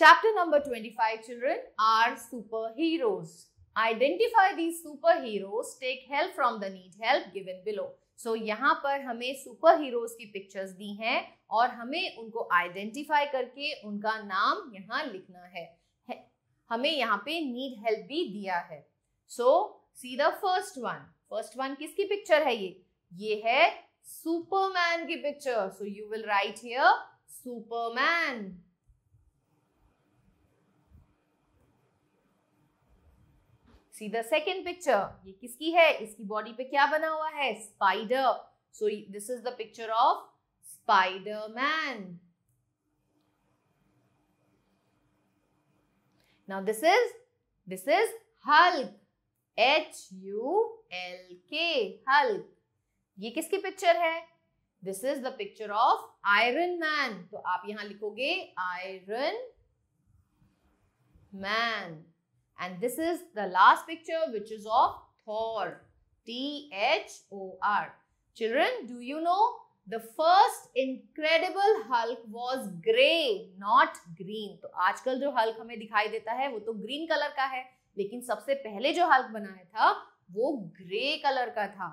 Chapter number 25 Children are superheroes. Identify these superheroes, take help from the need help given below. So so, यहाँ पर हमें superheroes की pictures दी हैं और हमें उनको आइडेंटिफाई करके उनका नाम यहाँ लिखना है, हमें यहाँ पे नीड हेल्प भी दिया है so see the first one first one किसकी पिक्चर है ये ये है सुपरमैन की picture so you will write here Superman see the second picture ये किसकी है इसकी बॉडी पे क्या बना हुआ है spider so this is the picture of Spiderman now this is this is Hulk H U L K Hulk ये किसकी पिक्चर है this is the picture of Iron Man तो आप यहां लिखोगे Iron Man And this is the last picture which is of Thor. T-H-O-R. Children, do you know the first incredible Hulk was grey, not green. तो आजकल jo Hulk hame dikhai deta hai wo to green color ka hai lekin sabse pehle jo Hulk bana hai tha wo grey color ka tha